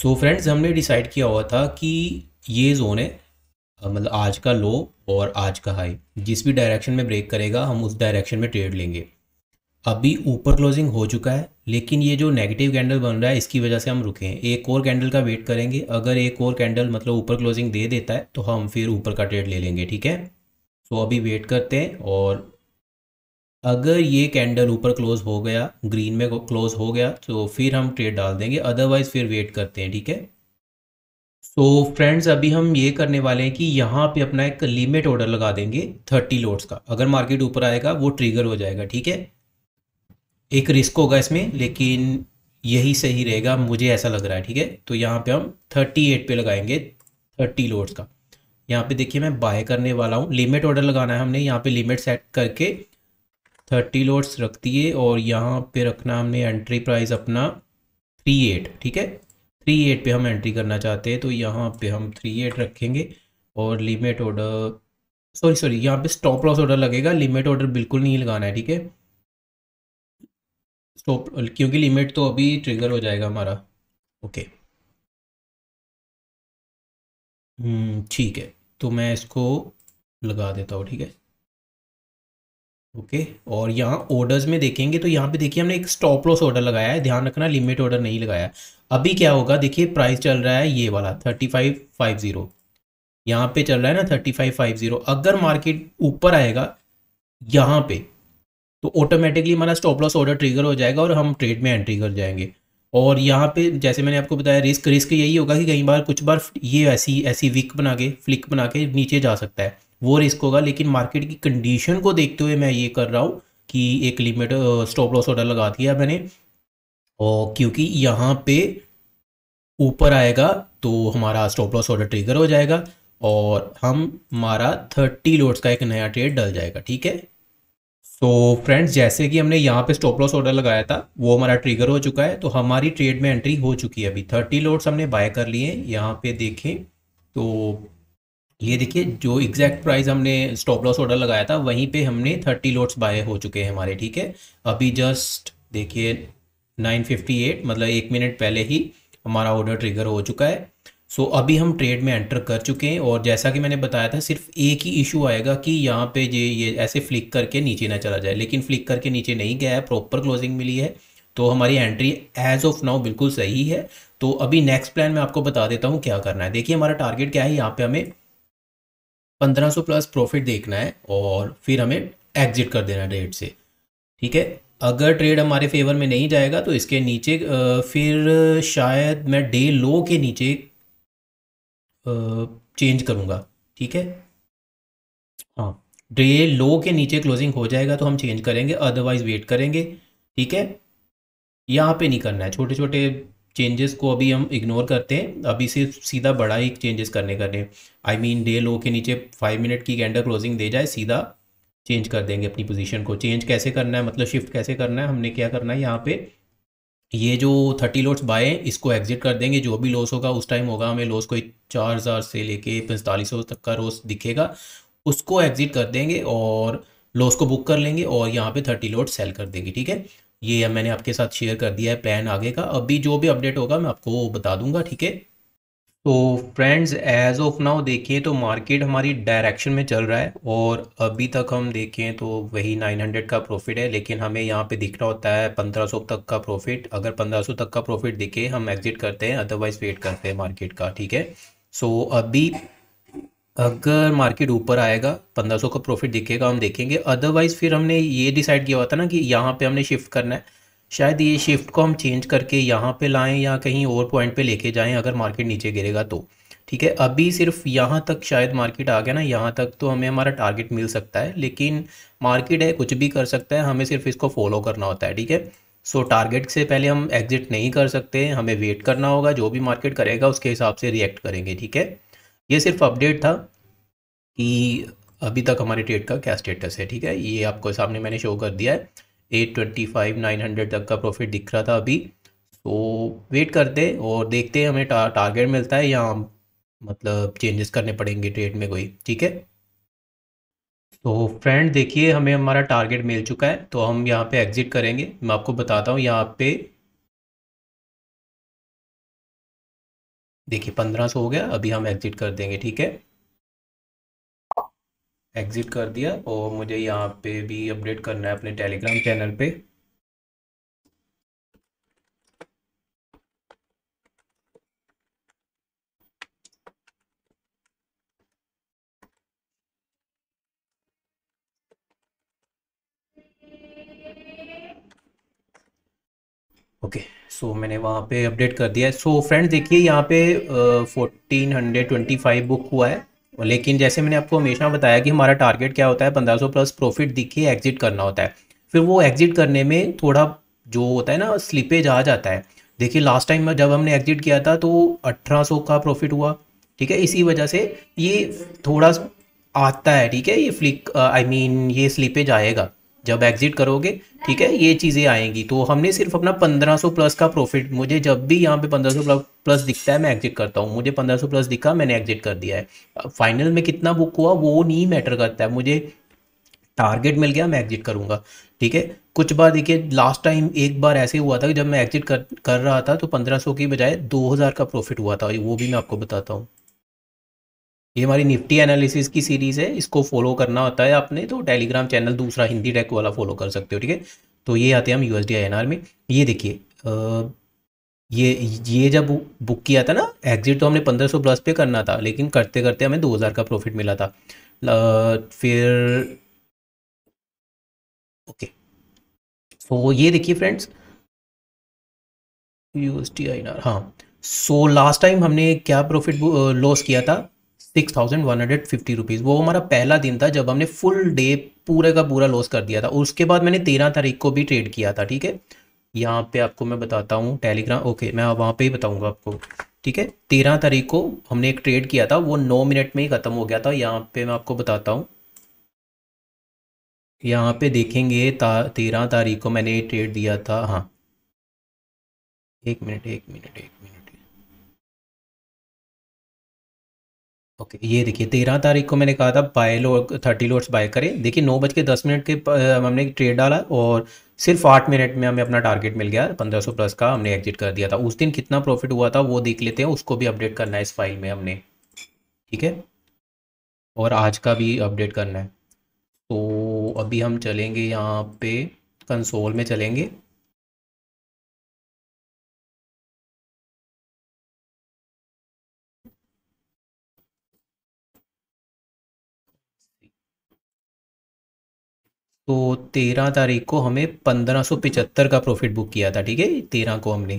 सो so friends हमने decide किया हुआ था कि ये जोन है मतलब आज का लो और आज का हाई जिस भी डायरेक्शन में ब्रेक करेगा हम उस डायरेक्शन में ट्रेड लेंगे अभी ऊपर क्लोजिंग हो चुका है लेकिन ये जो नेगेटिव कैंडल बन रहा है इसकी वजह से हम रुके हैं एक और कैंडल का वेट करेंगे अगर एक और कैंडल मतलब ऊपर क्लोजिंग दे देता है तो हम फिर ऊपर का ट्रेड ले लेंगे ठीक है तो अभी वेट करते हैं और अगर ये कैंडल ऊपर क्लोज हो गया ग्रीन में क्लोज हो गया तो फिर हम ट्रेड डाल देंगे अदरवाइज़ फिर वेट करते हैं ठीक है सो so, फ्रेंड्स अभी हम ये करने वाले हैं कि यहाँ पे अपना एक लिमिट ऑर्डर लगा देंगे थर्टी लोड्स का अगर मार्केट ऊपर आएगा वो ट्रिगर हो जाएगा ठीक है एक रिस्क होगा इसमें लेकिन यही सही रहेगा मुझे ऐसा लग रहा है ठीक है तो यहाँ पे हम थर्टी एट पे लगाएंगे थर्टी लोड्स का यहाँ पे देखिए मैं बाय करने वाला हूँ लिमिट ऑर्डर लगाना है हमने यहाँ पे लिमिट सेट करके थर्टी लोट्स रख दिए और यहाँ पे रखना हमने एंट्री प्राइस अपना थ्री एट ठीक है थ्री एट पर हम एंट्री करना चाहते हैं तो यहाँ पे हम थ्री एट रखेंगे और लिमिट ऑर्डर सॉरी सॉरी यहाँ पे स्टॉप लॉस ऑर्डर लगेगा लिमिट ऑर्डर बिल्कुल नहीं लगाना है ठीक है स्टॉप क्योंकि लिमिट तो अभी ट्रिगर हो जाएगा हमारा ओके हम्म, ठीक है तो मैं इसको लगा देता हूँ ठीक है ओके okay, और यहाँ ऑर्डर्स में देखेंगे तो यहाँ पे देखिए हमने एक स्टॉप लॉस ऑर्डर लगाया है ध्यान रखना लिमिट ऑर्डर नहीं लगाया अभी क्या होगा देखिए प्राइस चल रहा है ये वाला थर्टी फाइव फाइव ज़ीरो यहाँ पे चल रहा है ना थर्टी फाइव फाइव ज़ीरो अगर मार्केट ऊपर आएगा यहाँ पे तो ऑटोमेटिकली हमारा स्टॉप लॉस ऑर्डर ट्रिगर हो जाएगा और हम ट्रेड में एंट्री कर जाएंगे और यहाँ पे जैसे मैंने आपको बताया रिस्क रिस्क यही होगा कि कई बार कुछ बार ये ऐसी ऐसी विक बना के फ्लिक बना के नीचे जा सकता है वो रिस्क होगा लेकिन मार्केट की कंडीशन को देखते हुए मैं ये कर रहा हूँ कि एक लिमिट स्टॉप लॉस ऑर्डर लगा दिया मैंने और क्योंकि यहाँ पे ऊपर आएगा तो हमारा स्टॉप लॉस ऑर्डर ट्रिगर हो जाएगा और हम हमारा थर्टी लोड्स का एक नया ट्रेड डल जाएगा ठीक है सो so, फ्रेंड्स जैसे कि हमने यहाँ पे स्टॉप लॉस ऑर्डर लगाया था वो हमारा ट्रिगर हो चुका है तो हमारी ट्रेड में एंट्री हो चुकी है अभी थर्टी लोड्स हमने बाय कर लिए यहाँ पे देखें तो ये देखिए जो एग्जैक्ट प्राइस हमने स्टॉप लॉस ऑर्डर लगाया था वहीं पे हमने थर्टी लॉट्स बाय हो चुके हैं हमारे ठीक है अभी जस्ट देखिए नाइन फिफ्टी एट मतलब एक मिनट पहले ही हमारा ऑर्डर ट्रिगर हो चुका है सो so, अभी हम ट्रेड में एंटर कर चुके हैं और जैसा कि मैंने बताया था सिर्फ एक ही इशू आएगा कि यहाँ पे ये ये ऐसे फ्लिक करके नीचे ना चला जाए लेकिन फ्लिक करके नीचे नहीं गया है प्रॉपर क्लोजिंग मिली है तो हमारी एंट्री एज ऑफ नाउ बिल्कुल सही है तो अभी नेक्स्ट प्लान मैं आपको बता देता हूँ क्या करना है देखिए हमारा टारगेट क्या है यहाँ पे हमें पंद्रह सौ प्लस प्रॉफिट देखना है और फिर हमें एग्जिट कर देना ट्रेड से ठीक है अगर ट्रेड हमारे फेवर में नहीं जाएगा तो इसके नीचे फिर शायद मैं डे लो के नीचे चेंज करूँगा ठीक है हाँ डे लो के नीचे क्लोजिंग हो जाएगा तो हम चेंज करेंगे अदरवाइज वेट करेंगे ठीक है यहाँ पे नहीं करना है छोटे छोटे चेंजेस को अभी हम इग्नोर करते हैं अभी सिर्फ सीधा बड़ा ही चेंजेस करने करने आई मीन डे लो के नीचे फाइव मिनट की कैंडल क्लोजिंग दे जाए सीधा चेंज कर देंगे अपनी पोजीशन को चेंज कैसे करना है मतलब शिफ्ट कैसे करना है हमने क्या करना है यहाँ पे ये जो थर्टी लोट्स बाय हैं इसको एग्जिट कर देंगे जो भी लॉस होगा उस टाइम होगा हमें लॉस कोई चार हज़ार से लेके पैंतालीस सौ तक का रोस दिखेगा उसको एग्जिट कर देंगे और लॉस को बुक कर लेंगे और यहाँ पे थर्टी लोट सेल कर देंगे ठीक है ये मैंने आपके साथ शेयर कर दिया है प्लान आगे का अभी जो भी अपडेट होगा मैं आपको बता दूंगा ठीक है तो फ्रेंड्स एज ऑफ नाउ देखिए तो मार्केट हमारी डायरेक्शन में चल रहा है और अभी तक हम देखें तो वही 900 का प्रॉफिट है लेकिन हमें यहाँ पे दिखना होता है 1500 तक का प्रॉफिट अगर 1500 तक का प्रॉफिट दिखे हम एग्जिट करते हैं अदरवाइज वेट करते हैं मार्केट का ठीक है सो so, अभी अगर मार्केट ऊपर आएगा 1500 का प्रॉफिट दिखेगा हम देखेंगे अदरवाइज़ फिर हमने ये डिसाइड किया हुआ था ना कि यहाँ पे हमने शिफ्ट करना है शायद ये शिफ्ट को हम चेंज करके यहाँ पे लाएं या कहीं और पॉइंट पे लेके जाएं अगर मार्केट नीचे गिरेगा तो ठीक है अभी सिर्फ यहाँ तक शायद मार्केट आ गया ना यहाँ तक तो हमें हमारा टारगेट मिल सकता है लेकिन मार्केट है कुछ भी कर सकता है हमें सिर्फ इसको फॉलो करना होता है ठीक है सो टारगेट से पहले हम एग्जिट नहीं कर सकते हमें वेट करना होगा जो भी मार्केट करेगा उसके हिसाब से रिएक्ट करेंगे ठीक है ये सिर्फ अपडेट था कि अभी तक हमारे ट्रेड का क्या स्टेटस है ठीक है ये आपको सामने मैंने शो कर दिया है eight twenty five nine hundred तक का प्रॉफिट दिख रहा था अभी तो वेट करते और देखते हैं हमें टा, टारगेट मिलता है या मतलब चेंजेस करने पड़ेंगे ट्रेड में कोई ठीक है तो फ्रेंड देखिए हमें हमारा टारगेट मिल चुका है तो हम यहाँ पे एग्जिट करेंगे मैं आपको बताता हूँ यहाँ पे देखिए पंद्रह सौ हो गया अभी हम एग्जिट कर देंगे ठीक है एग्जिट कर दिया और मुझे यहाँ पे भी अपडेट करना है अपने टेलीग्राम चैनल पे ओके सो मैंने वहाँ पे अपडेट कर दिया है सो फ्रेंड्स देखिए यहाँ पे fourteen hundred twenty five book हुआ है लेकिन जैसे मैंने आपको हमेशा बताया कि हमारा टारगेट क्या होता है पंद्रह सौ प्लस प्रॉफिट दिखिए एग्जिट करना होता है फिर वो एग्जिट करने में थोड़ा जो होता है ना स्लिपेज आ जाता है देखिए लास्ट टाइम जब हमने एग्जिट किया था तो अठारह सौ का प्रॉफिट हुआ ठीक है इसी वजह से ये थोड़ा आता है ठीक है ये फ्लिक आई मीन ये स्लिपेज आएगा जब एग्जिट करोगे ठीक है ये चीज़ें आएंगी तो हमने सिर्फ अपना 1500 प्लस का प्रॉफिट मुझे जब भी यहाँ पे 1500 प्लस दिखता है मैं एग्जिट करता हूँ मुझे 1500 प्लस दिखा मैंने एग्जिट कर दिया है फाइनल में कितना बुक हुआ वो नहीं मैटर करता है मुझे टारगेट मिल गया मैं एग्जिट करूंगा ठीक है कुछ बार देखिए लास्ट टाइम एक बार ऐसे हुआ था कि जब मैं एग्जिट कर, कर रहा था तो 1500 की बजाय 2000 का प्रॉफिट हुआ था वो भी मैं आपको बताता हूँ ये हमारी निफ्टी एनालिसिस की सीरीज़ है इसको फॉलो करना होता है आपने तो टेलीग्राम चैनल दूसरा हिंदी टेक वाला फॉलो कर सकते हो ठीक है तो ये आते हैं हम यू एस में ये देखिए ये ये जब बुक किया था ना एग्जिट तो हमने 1500 प्लस पे करना था लेकिन करते करते हमें 2000 का प्रॉफिट मिला था फिर ओके तो ये देखिए friends U S T I हाँ सो लास्ट टाइम हमने क्या प्रॉफिट लॉस किया था six thousand one hundred fifty rupees वो हमारा पहला दिन था जब हमने फुल डे पूरे का पूरा लॉस कर दिया था उसके बाद मैंने तेरह तारीख को भी ट्रेड किया था ठीक है यहाँ पे आपको मैं बताता हूँ टेलीग्राम ओके मैं वहाँ पे ही बताऊँगा आपको ठीक है तेरह तारीख को हमने एक ट्रेड किया था वो नौ मिनट में ही ख़त्म हो गया था यहाँ पे मैं आपको बताता हूँ यहाँ पे देखेंगे ता, तेरह तारीख को मैंने ट्रेड दिया था हाँ एक मिनट एक मिनट एक मिनट ओके ये देखिए तेरह तारीख को मैंने कहा था buy low thirty lots buy करें देखिए नौ बज के दस मिनट के हमने ट्रेड डाला और सिर्फ आठ मिनट में हमें अपना टारगेट मिल गया पंद्रह सौ प्लस का हमने एग्जिट कर दिया था उस दिन कितना प्रॉफिट हुआ था वो देख लेते हैं उसको भी अपडेट करना है इस फाइल में हमने ठीक है और आज का भी अपडेट करना है तो अभी हम चलेंगे यहाँ पे कंसोल में चलेंगे तो तेरह तारीख को हमें पंद्रह सौ पिचहत्तर का प्रॉफिट बुक किया था ठीक है तेरह को हमने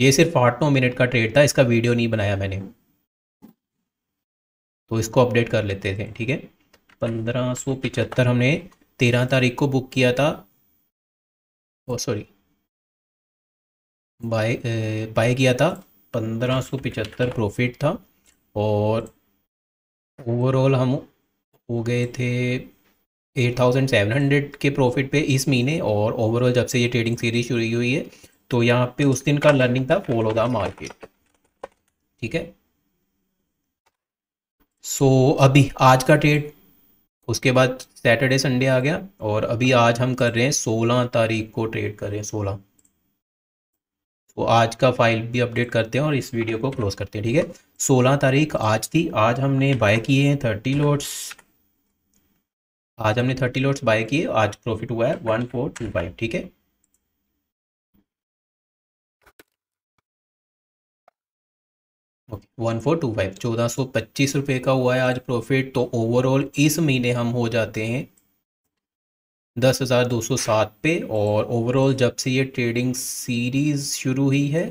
ये सिर्फ आठ नौ मिनट का ट्रेड था इसका वीडियो नहीं बनाया मैंने तो इसको अपडेट कर लेते थे ठीक है पंद्रह सौ पिचहत्तर हमने तेरह तारीख को बुक किया था ओ सॉरी बाय बाय किया था पंद्रह सौ पिचहत्तर प्रॉफिट था और ओवरऑल हम हो गए थे 8,700 के प्रॉफिट पे इस महीने और ओवरऑल जब से ये ट्रेडिंग सीरीज शुरू हुई है तो यहाँ पे उस दिन का लर्निंग था फॉलो द मार्केट ठीक है सो so, अभी आज का ट्रेड उसके बाद सैटरडे संडे आ गया और अभी आज हम कर रहे हैं सोलह तारीख को ट्रेड कर रहे हैं सोलह तो आज का फाइल भी अपडेट करते हैं और इस वीडियो को क्लोज करते हैं ठीक है सोलह तारीख आज थी आज हमने बाय किए हैं थर्टी लोड्स आज हमने थर्टी लॉट्स बाय किए आज प्रॉफिट हुआ है वन फोर टू फाइव ठीक है okay one four two five चौदह सौ पच्चीस रुपये का हुआ है आज प्रॉफिट तो ओवरऑल इस महीने हम हो जाते हैं दस हज़ार दो सौ सात पे और ओवरऑल जब से ये ट्रेडिंग सीरीज़ शुरू हुई है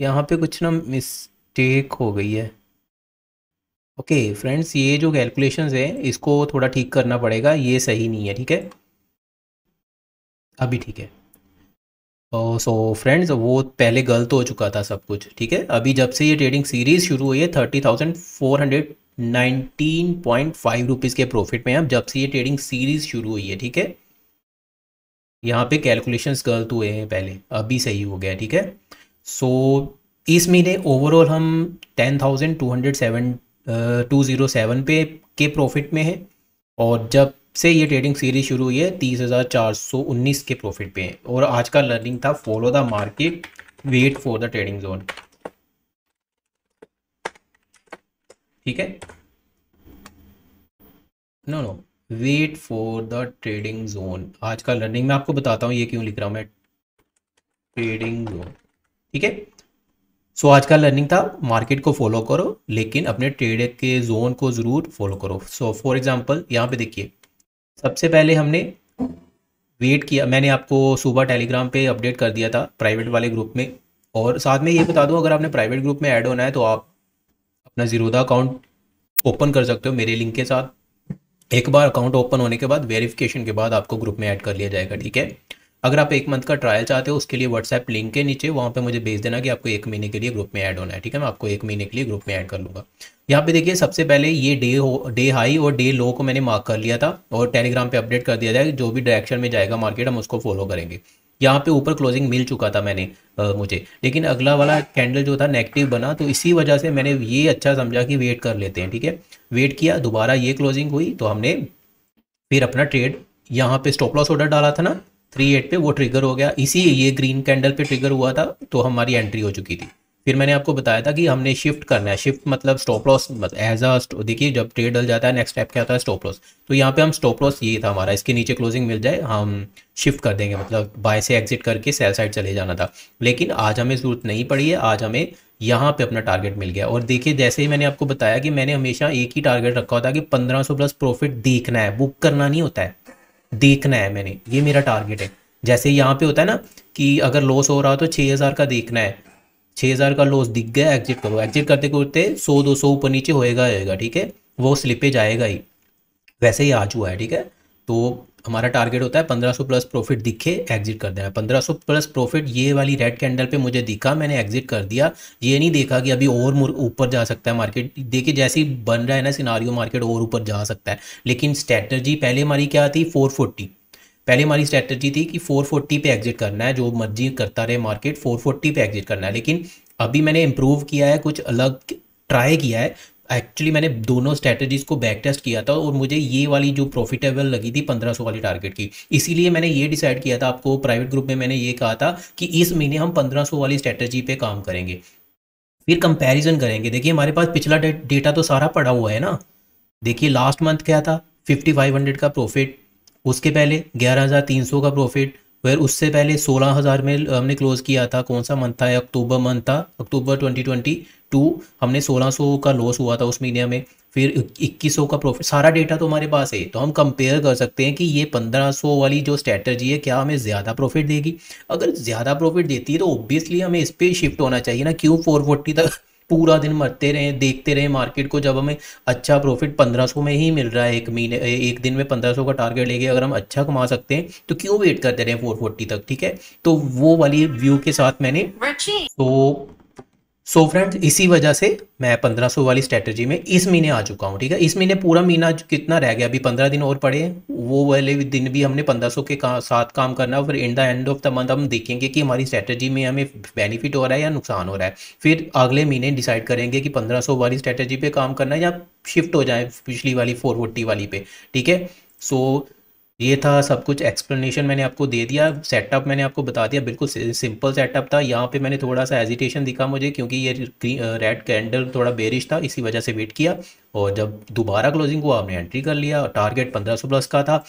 यहाँ पे कुछ ना मिस्टेक हो गई है ओके okay, फ्रेंड्स ये जो कैलकुलेशंस है इसको थोड़ा ठीक करना पड़ेगा ये सही नहीं है ठीक है अभी ठीक है सो तो, फ्रेंड्स वो पहले गलत हो चुका था सब कुछ ठीक है अभी जब से ये ट्रेडिंग सीरीज़ शुरू हुई है thirty thousand four hundred nineteen point five rupees के प्रॉफिट में अब जब से ये ट्रेडिंग सीरीज़ शुरू हुई है ठीक है यहाँ पे कैलकुलेशंस गलत हुए हैं पहले अभी सही हो गया ठीक है सो so, इस महीने ओवरऑल हम ten thousand two hundred seven two zero seven पे के प्रॉफिट में है और जब से ये ट्रेडिंग सीरीज शुरू हुई है तीस हज़ार चार सौ उन्नीस के प्रॉफिट पे है और आज का लर्निंग था follow the market wait for the trading zone ठीक है no no wait for the trading zone आज का लर्निंग में आपको बताता हूँ ये क्यों लिख रहा हूँ मैं ट्रेडिंग जोन ठीक है सो आज का लर्निंग था मार्केट को फॉलो करो लेकिन अपने ट्रेड के जोन को ज़रूर फॉलो करो सो फॉर एग्जांपल यहाँ पे देखिए सबसे पहले हमने वेट किया मैंने आपको सुबह टेलीग्राम पे अपडेट कर दिया था प्राइवेट वाले ग्रुप में और साथ में ये बता दूँ अगर आपने प्राइवेट ग्रुप में ऐड होना है तो आप अपना जीरोदा अकाउंट ओपन कर सकते हो मेरे लिंक के साथ एक बार अकाउंट ओपन होने के बाद वेरिफिकेशन के बाद आपको ग्रुप में ऐड कर लिया जाएगा ठीक है अगर आप एक मंथ का ट्रायल चाहते हो उसके लिए व्हाट्सएप लिंक के नीचे वहाँ पे मुझे भेज देना कि आपको एक महीने के लिए ग्रुप में ऐड होना है ठीक है मैं आपको एक महीने के लिए ग्रुप में ऐड कर लूँगा यहाँ पे देखिए सबसे पहले ये डे हो डे हाई और डे लो को मैंने मार्क कर लिया था और टेलीग्राम पर अपडेट कर दिया जाए जो भी डायरेक्शन में जाएगा मार्केट हम उसको फॉलो करेंगे यहाँ पे ऊपर क्लोजिंग मिल चुका था मैंने आ, मुझे लेकिन अगला वाला कैंडल जो था नेगेटिव बना तो इसी वजह से मैंने ये अच्छा समझा कि वेट कर लेते हैं ठीक है वेट किया दोबारा ये क्लोजिंग हुई तो हमने फिर अपना ट्रेड यहाँ पे स्टॉप लॉस ऑर्डर डाला था ना थ्री एट पे वो ट्रिगर हो गया इसी ये ग्रीन कैंडल पे ट्रिगर हुआ था तो हमारी एंट्री हो चुकी थी फिर मैंने आपको बताया था कि हमने शिफ्ट करना है शिफ्ट मतलब स्टॉप लॉस एज अ देखिए जब ट्रेड डल जाता है नेक्स्ट स्टेप क्या होता है स्टॉप लॉस तो यहाँ पे हम स्टॉप लॉस ये था हमारा इसके नीचे क्लोजिंग मिल जाए हम शिफ्ट कर देंगे मतलब बाय से एग्जिट करके सेल साइड चले जाना था लेकिन आज हमें ज़रूरत नहीं पड़ी है आज हमें यहाँ पे अपना टारगेट मिल गया और देखिए जैसे ही मैंने आपको बताया कि मैंने हमेशा एक ही टारगेट रखा होता है कि 1500 प्लस प्रॉफिट देखना है बुक करना नहीं होता है देखना है मैंने ये मेरा टारगेट है जैसे यहाँ पे होता है ना कि अगर लॉस हो रहा हो तो छः हज़ार का देखना है छः हज़ार का लॉस दिख गया एग्जिट करो एग्जिट करते करते सौ दो सौ ऊपर नीचे होएगा होएगा ठीक है वो स्लिपेज आएगा ही वैसे ही आ चुका है ठीक है तो हमारा टारगेट होता है 1500 प्लस प्रॉफिट दिखे एग्जिट कर देना 1500 प्लस प्रॉफिट ये वाली रेड कैंडल पे मुझे दिखा मैंने एग्जिट कर दिया ये नहीं देखा कि अभी और ऊपर जा सकता है मार्केट देखिए जैसे ही बन रहा है ना सिनारियो मार्केट और ऊपर जा सकता है लेकिन स्ट्रैटर्जी पहले हमारी क्या थी फोर पहले हमारी स्ट्रैटर्जी थी कि फोर पे एग्जिट करना है जो मर्जी करता रहे मार्केट फोर पे एग्जिट करना है लेकिन अभी मैंने इम्प्रूव किया है कुछ अलग ट्राई किया है एक्चुअली मैंने दोनों स्ट्रैटेजीज को बैक टेस्ट किया था और मुझे ये वाली जो प्रॉफिटेबल लगी थी 1500 वाली टारगेट की इसीलिए मैंने ये डिसाइड किया था आपको प्राइवेट ग्रुप में मैंने ये कहा था कि इस महीने हम 1500 वाली स्ट्रैटेजी पे काम करेंगे फिर कंपैरिजन करेंगे देखिए हमारे पास पिछला डेटा तो सारा पड़ा हुआ है ना देखिए लास्ट मंथ क्या था हंड्रेड का प्रॉफिट उसके पहले सौ का प्रॉफिट वेर उससे पहले सोलह हज़ार में हमने क्लोज़ किया था कौन सा मंथ था अक्टूबर मंथ था अक्टूबर ट्वेंटी ट्वेंटी टू हमने सोलह सौ का लॉस हुआ था उस महीने में फिर इक्कीस सौ का प्रॉफिट सारा डेटा तो हमारे पास है तो हम कंपेयर कर सकते हैं कि ये पंद्रह सौ वाली जो स्ट्रैटर्जी है क्या हमें ज़्यादा प्रॉफिट देगी अगर ज़्यादा प्रॉफिट देती है तो ऑब्वियसली हमें इस पर शिफ्ट होना चाहिए ना क्यों फोर फोर्टी तक पूरा दिन मरते रहे देखते रहे मार्केट को जब हमें अच्छा प्रॉफिट पंद्रह सौ में ही मिल रहा है एक महीने एक दिन में पंद्रह सौ का टारगेट लेके अगर हम अच्छा कमा सकते हैं तो क्यों वेट करते रहे फोर फोर्टी तक ठीक है तो वो वाली व्यू के साथ मैंने तो सो फ्रेंड्स इसी वजह से मैं पंद्रह सौ वाली स्ट्रेटजी में इस महीने आ चुका हूँ ठीक है इस महीने पूरा महीना कितना रह गया अभी पंद्रह दिन और पड़े हैं वो वाले दिन भी हमने पंद्रह सौ के का, साथ काम करना फिर in the end of the month हम देखेंगे कि हमारी स्ट्रेटजी में हमें बेनिफिट हो रहा है या नुकसान हो रहा है फिर अगले महीने डिसाइड करेंगे कि पंद्रह सौ वाली स्ट्रैटेजी पर काम करना है या शिफ्ट हो जाए पिछली वाली फोर वाली पे ठीक है सो so, ये था सब कुछ एक्सप्लेनेशन मैंने आपको दे दिया सेटअप मैंने आपको बता दिया बिल्कुल सिंपल सेटअप था यहाँ पे मैंने थोड़ा सा एजिटेशन दिखा मुझे क्योंकि ये रेड कैंडल थोड़ा बेरिश था इसी वजह से वेट किया और जब दोबारा क्लोजिंग हुआ हमने एंट्री कर लिया टारगेट 1500 प्लस का था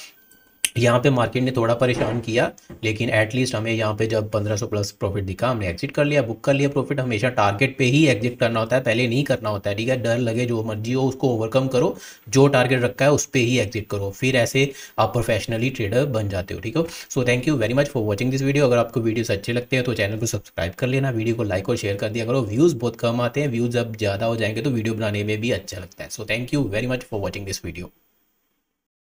यहाँ पे मार्केट ने थोड़ा परेशान किया लेकिन एटलीस्ट हमें यहाँ पे जब 1500 प्लस प्रॉफिट दिखा हमने एग्जिट कर लिया बुक कर लिया प्रॉफिट हमेशा टारगेट पे ही एग्जिट करना होता है पहले नहीं करना होता है ठीक है डर लगे जो मर्जी हो उसको ओवरकम करो जो टारगेट रखा है उस पर ही एग्जिट करो फिर ऐसे आप प्रोफेशनली ट्रेडर बन जाते हो ठीक हो so thank you very much for watching this video अगर आपको वीडियो अच्छे लगते हैं तो चैनल को सब्सक्राइब कर लेना वीडियो को लाइक और शेयर कर दिया करो व्यूज़ बहुत कम आते हैं व्यूज़ अब ज़्यादा हो जाएंगे तो वीडियो बनाने में भी अच्छा लगता है so thank you very much for watching this video